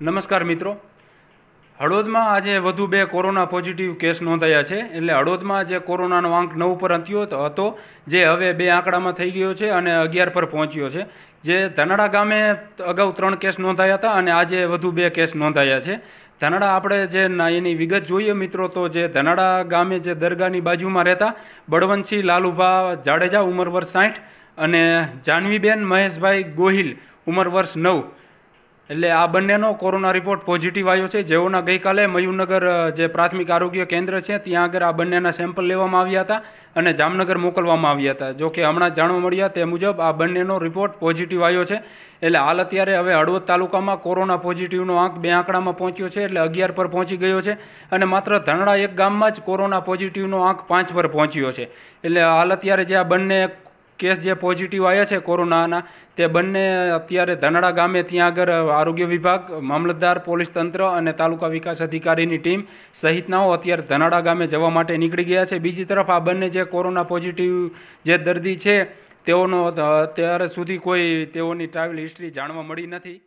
નમસ્કાર મિત્રો હળવદમાં આજે વધુ બે કોરોના પોઝિટિવ કેસ નોંધાયા છે એટલે હળવદમાં જે કોરોનાનો આંક નવ પર અંત્યો હતો જે હવે બે આંકડામાં થઈ ગયો છે અને અગિયાર પર પહોંચ્યો છે જે ધનાડા ગામે અગાઉ ત્રણ કેસ નોંધાયા હતા અને આજે વધુ બે કેસ નોંધાયા છે ધનાડા આપણે જે એની વિગત જોઈએ મિત્રો તો જે ધનાડા ગામે જે દરગાહની બાજુમાં રહેતા બળવંતસિંહ લાલુભા જાડેજા ઉંમર વર્ષ સાઠ અને જાનવીબેન મહેશભાઈ ગોહિલ ઉંમર વર્ષ નવ એટલે આ બંનેનો કોરોના રિપોર્ટ પોઝિટિવ આવ્યો છે જેઓના ગઈકાલે મયુરનગર જે પ્રાથમિક આરોગ્ય કેન્દ્ર છે ત્યાં આગળ આ બંનેના સેમ્પલ લેવામાં આવ્યા હતા અને જામનગર મોકલવામાં આવ્યા હતા જો કે હમણાં જાણવા મળ્યા તે મુજબ આ બંનેનો રિપોર્ટ પોઝિટિવ આવ્યો છે એટલે હાલ અત્યારે હવે હળવદ તાલુકામાં કોરોના પોઝિટિવનો આંક બે આંકડામાં પહોંચ્યો છે એટલે અગિયાર પર પહોંચી ગયો છે અને માત્ર ધનડા એક ગામમાં જ કોરોના પોઝિટિવનો આંક પાંચ પર પહોંચ્યો છે એટલે હાલ અત્યારે જે આ બંને કેસ જે પોઝિટિવ આવ્યા છે કોરોનાના તે બંને અત્યારે ધનડા ગામે ત્યાં આગળ આરોગ્ય વિભાગ મામલતદાર પોલીસ તંત્ર અને તાલુકા વિકાસ અધિકારીની ટીમ સહિતનાઓ અત્યારે ધનડા ગામે જવા માટે નીકળી ગયા છે બીજી તરફ આ બંને જે કોરોના પોઝિટિવ જે દર્દી છે તેઓનો અત્યારે સુધી કોઈ તેઓની ટ્રાવેલ હિસ્ટ્રી જાણવા મળી નથી